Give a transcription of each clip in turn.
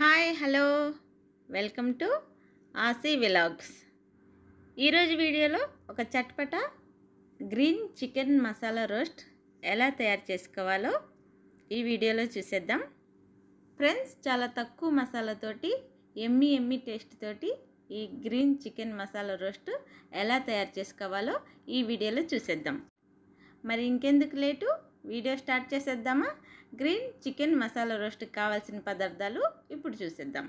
hi hello welcome to ఆసీ vlogs ఈరోజు వీడియోలో ఒక చట్పట గ్రీన్ చికెన్ మసాలా రోస్ట్ ఎలా తయారు చేసుకోవాలో ఈ వీడియోలో చూసేద్దాం ఫ్రెండ్స్ చాలా తక్కువ మసాలాతోటి ఎమ్మి ఎమ్మి టేస్ట్ తోటి ఈ గ్రీన్ చికెన్ మసాలా రోస్ట్ ఎలా తయారు చేసుకోవాలో ఈ వీడియోలో చూసేద్దాం మరి ఇంకెందుకు లేటు వీడియో స్టార్ట్ చేసేద్దామా గ్రీన్ చికెన్ మసాలా రోస్ట్కి కావాల్సిన పదార్థాలు ఇప్పుడు చూసేద్దాం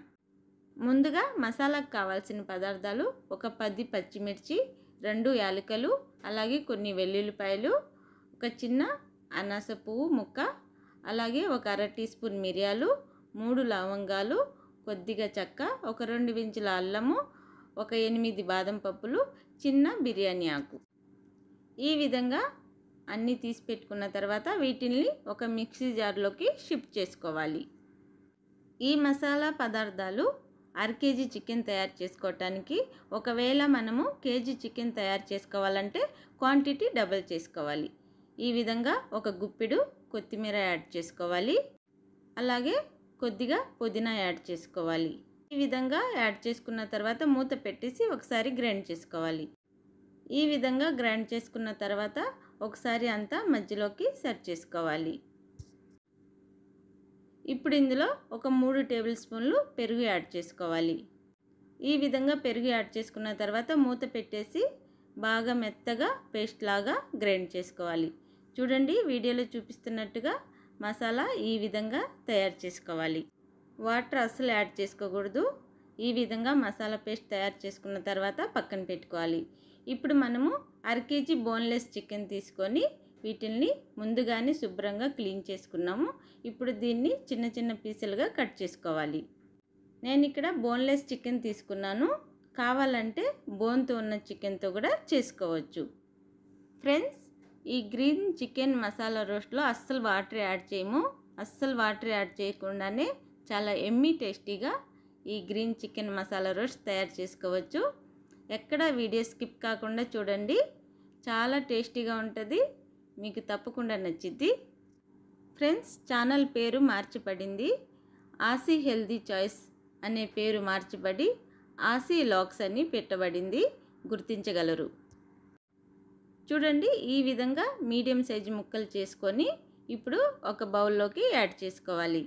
ముందుగా మసాలాకు కావాల్సిన పదార్థాలు ఒక పది పచ్చిమిర్చి రెండు యాలకలు అలాగే కొన్ని వెల్లుల్లిపాయలు ఒక చిన్న అనాస పువ్వు ముక్క అలాగే ఒక అర టీ స్పూన్ మిరియాలు మూడు లవంగాలు కొద్దిగా చెక్క ఒక రెండు వించుల అల్లము ఒక ఎనిమిది బాదం పప్పులు చిన్న బిర్యానీ ఆకు ఈ విధంగా అన్నీ తీసి పెట్టుకున్న తర్వాత వీటిని ఒక మిక్సీ జార్లోకి షిఫ్ట్ చేసుకోవాలి ఈ మసాలా పదార్థాలు అర కేజీ చికెన్ తయారు చేసుకోవటానికి ఒకవేళ మనము కేజీ చికెన్ తయారు చేసుకోవాలంటే క్వాంటిటీ డబల్ చేసుకోవాలి ఈ విధంగా ఒక గుప్పిడు కొత్తిమీర యాడ్ చేసుకోవాలి అలాగే కొద్దిగా పుదీనా యాడ్ చేసుకోవాలి ఈ విధంగా యాడ్ చేసుకున్న తర్వాత మూత పెట్టేసి ఒకసారి గ్రైండ్ చేసుకోవాలి ఈ విధంగా గ్రైండ్ చేసుకున్న తర్వాత ఒకసారి అంతా మధ్యలోకి సెట్ చేసుకోవాలి ఇప్పుడు ఇందులో ఒక మూడు టేబుల్ స్పూన్లు పెరుగు యాడ్ చేసుకోవాలి ఈ విధంగా పెరుగు యాడ్ చేసుకున్న తర్వాత మూత పెట్టేసి బాగా మెత్తగా పేస్ట్ లాగా గ్రైండ్ చేసుకోవాలి చూడండి వీడియోలో చూపిస్తున్నట్టుగా మసాలా ఈ విధంగా తయారు చేసుకోవాలి వాటర్ అస్సలు యాడ్ చేసుకోకూడదు ఈ విధంగా మసాలా పేస్ట్ తయారు చేసుకున్న తర్వాత పక్కన పెట్టుకోవాలి ఇప్పుడు మనము కేజీ బోన్లెస్ చికెన్ తీసుకొని వీటిల్ని ముందుగానే శుభ్రంగా క్లీన్ చేసుకున్నాము ఇప్పుడు దీన్ని చిన్న చిన్న పీసులుగా కట్ చేసుకోవాలి నేను ఇక్కడ బోన్లెస్ చికెన్ తీసుకున్నాను కావాలంటే బోన్తో ఉన్న చికెన్తో కూడా చేసుకోవచ్చు ఫ్రెండ్స్ ఈ గ్రీన్ చికెన్ మసాలా రోస్ట్లో అస్సలు వాటర్ యాడ్ చేయము అస్సలు వాటర్ యాడ్ చేయకుండానే చాలా ఎమ్మీ టేస్టీగా ఈ గ్రీన్ చికెన్ మసాలా రోస్ట్ తయారు చేసుకోవచ్చు ఎక్కడ వీడియో స్కిప్ కాకుండా చూడండి చాలా టేస్టీగా ఉంటుంది మీకు తప్పకుండా నచ్చిద్ది ఫ్రెండ్స్ ఛానల్ పేరు మార్చిపడింది ఆసీ హెల్దీ చాయిస్ అనే పేరు మార్చిబడి ఆసీ లాక్స్ అని పెట్టబడింది గుర్తించగలరు చూడండి ఈ విధంగా మీడియం సైజు ముక్కలు చేసుకొని ఇప్పుడు ఒక బౌల్లోకి యాడ్ చేసుకోవాలి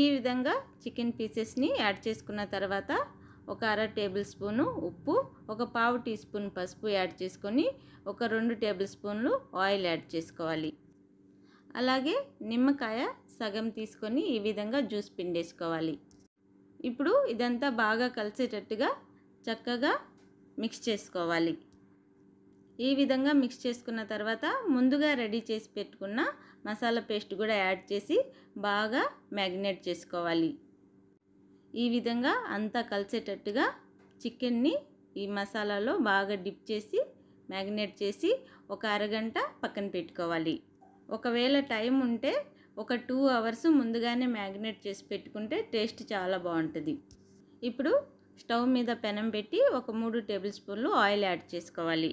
ఈ విధంగా చికెన్ పీసెస్ని యాడ్ చేసుకున్న తర్వాత ఒక అర టేబుల్ స్పూను ఉప్పు ఒక పావు టీ స్పూన్ పసుపు యాడ్ చేసుకొని ఒక రెండు టేబుల్ స్పూన్లు ఆయిల్ యాడ్ చేసుకోవాలి అలాగే నిమ్మకాయ సగం తీసుకొని ఈ విధంగా జ్యూస్ పిండేసుకోవాలి ఇప్పుడు ఇదంతా బాగా కలిసేటట్టుగా చక్కగా మిక్స్ చేసుకోవాలి ఈ విధంగా మిక్స్ చేసుకున్న తర్వాత ముందుగా రెడీ చేసి పెట్టుకున్న మసాలా పేస్ట్ కూడా యాడ్ చేసి బాగా మ్యాగ్నేట్ చేసుకోవాలి ఈ విధంగా అంతా కలిసేటట్టుగా చికెన్ని ఈ మసాలాలో బాగా డిప్ చేసి మ్యాగ్నేట్ చేసి ఒక అరగంట పక్కన పెట్టుకోవాలి ఒకవేళ టైం ఉంటే ఒక టూ అవర్స్ ముందుగానే మ్యాగ్నేట్ చేసి పెట్టుకుంటే టేస్ట్ చాలా బాగుంటుంది ఇప్పుడు స్టవ్ మీద పెనం పెట్టి ఒక మూడు టేబుల్ స్పూన్లు ఆయిల్ యాడ్ చేసుకోవాలి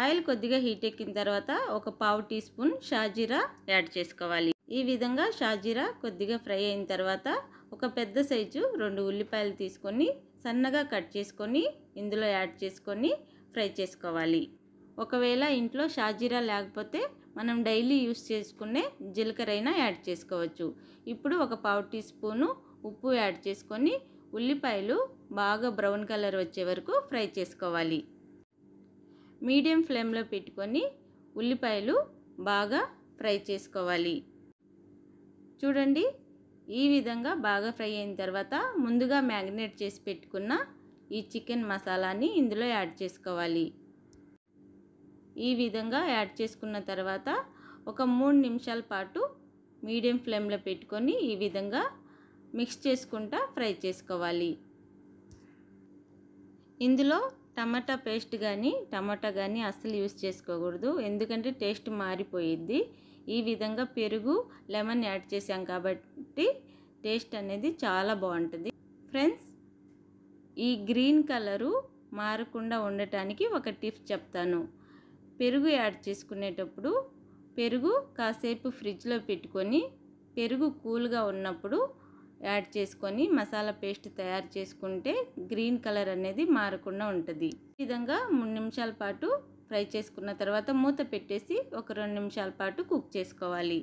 ఆయిల్ కొద్దిగా హీట్ ఎక్కిన తర్వాత ఒక పావు టీ స్పూన్ షాజీరా యాడ్ చేసుకోవాలి ఈ విధంగా షాజీరా కొద్దిగా ఫ్రై అయిన తర్వాత ఒక పెద్ద సైజు రెండు ఉల్లిపాయలు తీసుకొని సన్నగా కట్ చేసుకొని ఇందులో యాడ్ చేసుకొని ఫ్రై చేసుకోవాలి ఒకవేళ ఇంట్లో షాజీరా లేకపోతే మనం డైలీ యూస్ చేసుకునే జీలకర్ర అయినా యాడ్ చేసుకోవచ్చు ఇప్పుడు ఒక పావు టీ స్పూను ఉప్పు యాడ్ చేసుకొని ఉల్లిపాయలు బాగా బ్రౌన్ కలర్ వచ్చే వరకు ఫ్రై చేసుకోవాలి మీడియం ఫ్లేమ్లో పెట్టుకొని ఉల్లిపాయలు బాగా ఫ్రై చేసుకోవాలి చూడండి ఈ విధంగా బాగా ఫ్రై అయిన తర్వాత ముందుగా మ్యాగ్నేట్ చేసి పెట్టుకున్న ఈ చికెన్ మసాలాని ఇందులో యాడ్ చేసుకోవాలి ఈ విధంగా యాడ్ చేసుకున్న తర్వాత ఒక మూడు నిమిషాల పాటు మీడియం ఫ్లేమ్లో పెట్టుకొని ఈ విధంగా మిక్స్ చేసుకుంటా ఫ్రై చేసుకోవాలి ఇందులో టమాటా పేస్ట్ కానీ టమాటా కానీ అస్సలు యూస్ చేసుకోకూడదు ఎందుకంటే టేస్ట్ మారిపోయిద్ది ఈ విధంగా పెరుగు లెమన్ యాడ్ చేసాం కాబట్టి టేస్ట్ అనేది చాలా బాగుంటుంది ఫ్రెండ్స్ ఈ గ్రీన్ కలరు మారకుండా ఉండటానికి ఒక టిప్ చెప్తాను పెరుగు యాడ్ చేసుకునేటప్పుడు పెరుగు కాసేపు ఫ్రిడ్జ్లో పెట్టుకొని పెరుగు కూల్గా ఉన్నప్పుడు యాడ్ చేసుకొని మసాలా పేస్ట్ తయారు చేసుకుంటే గ్రీన్ కలర్ అనేది మారకుండా ఉంటుంది ఈ విధంగా మూడు నిమిషాల పాటు ఫ్రై చేసుకున్న తర్వాత మూత పెట్టేసి ఒక రెండు నిమిషాల పాటు కుక్ చేసుకోవాలి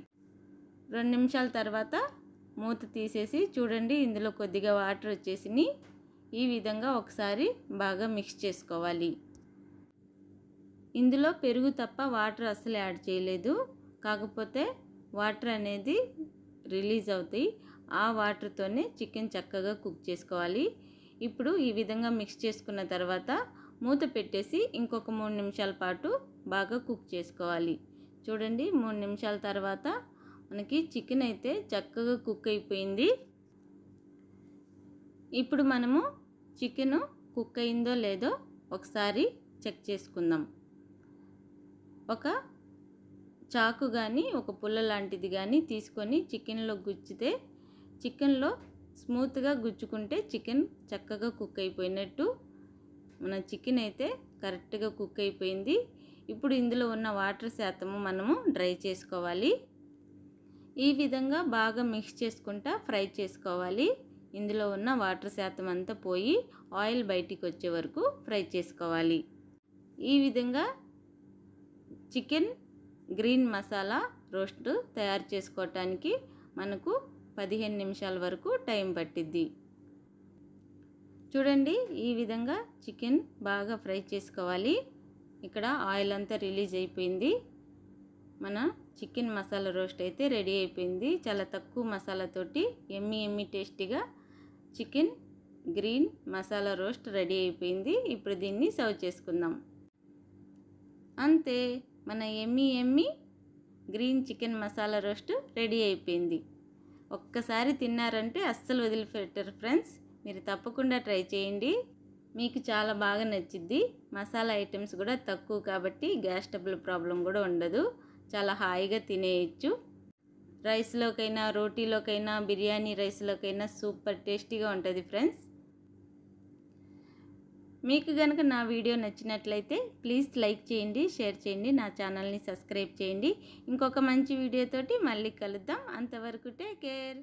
రెండు నిమిషాల తర్వాత మూత తీసేసి చూడండి ఇందులో కొద్దిగా వాటర్ వచ్చేసి ఈ విధంగా ఒకసారి బాగా మిక్స్ చేసుకోవాలి ఇందులో పెరుగు తప్ప వాటర్ అస్సలు యాడ్ చేయలేదు కాకపోతే వాటర్ అనేది రిలీజ్ అవుతాయి ఆ వాటర్తోనే చికెన్ చక్కగా కుక్ చేసుకోవాలి ఇప్పుడు ఈ విధంగా మిక్స్ చేసుకున్న తర్వాత మూత పెట్టేసి ఇంకొక మూడు నిమిషాల పాటు బాగా కుక్ చేసుకోవాలి చూడండి మూడు నిమిషాల తర్వాత మనకి చికెన్ అయితే చక్కగా కుక్ అయిపోయింది ఇప్పుడు మనము చికెన్ కుక్ అయిందో లేదో ఒకసారి చెక్ చేసుకుందాం ఒక చాకు కానీ ఒక పుల్ల లాంటిది కానీ తీసుకొని చికెన్లో గుచ్చితే చికెన్లో స్మూత్గా గుచ్చుకుంటే చికెన్ చక్కగా కుక్ అయిపోయినట్టు మన చికెన్ అయితే కరెక్ట్గా కుక్ అయిపోయింది ఇప్పుడు ఇందులో ఉన్న వాటర్ శాతము మనము డ్రై చేసుకోవాలి ఈ విధంగా బాగా మిక్స్ చేసుకుంటా ఫ్రై చేసుకోవాలి ఇందులో ఉన్న వాటర్ శాతం అంతా పోయి ఆయిల్ బయటికి వచ్చే వరకు ఫ్రై చేసుకోవాలి ఈ విధంగా చికెన్ గ్రీన్ మసాలా రోస్ట్ తయారు చేసుకోవటానికి మనకు పదిహేను నిమిషాల వరకు టైం పట్టిద్ది చూడండి ఈ విధంగా చికెన్ బాగా ఫ్రై చేసుకోవాలి ఇక్కడ ఆయిల్ అంతా రిలీజ్ అయిపోయింది మన చికెన్ మసాలా రోస్ట్ అయితే రెడీ అయిపోయింది చాలా తక్కువ మసాలాతోటి ఎమ్మి ఎమ్మి టేస్టీగా chicken green masala roast ready అయిపోయింది ఇప్పుడు దీన్ని సర్వ్ చేసుకుందాం అంతే మన ఎమ్మి ఎమ్మి green chicken masala roast ready అయిపోయింది ఒక్కసారి తిన్నారంటే అస్సలు వదిలిపెట్టరు ఫ్రెండ్స్ మీరు తప్పకుండా ట్రై చేయండి మీకు చాలా బాగా నచ్చిద్ది మసాలా ఐటమ్స్ కూడా తక్కువ కాబట్టి గ్యాస్ డబ్బుల ప్రాబ్లం కూడా ఉండదు చాలా హాయిగా తినేయచ్చు రైస్లోకైనా రోటీలోకైనా బిర్యానీ రైస్లోకైనా సూపర్ టేస్టీగా ఉంటుంది ఫ్రెండ్స్ మీకు కనుక నా వీడియో నచ్చినట్లయితే ప్లీజ్ లైక్ చేయండి షేర్ చేయండి నా ఛానల్ని సబ్స్క్రైబ్ చేయండి ఇంకొక మంచి వీడియోతోటి మళ్ళీ కలుద్దాం అంతవరకు టేక్ కేర్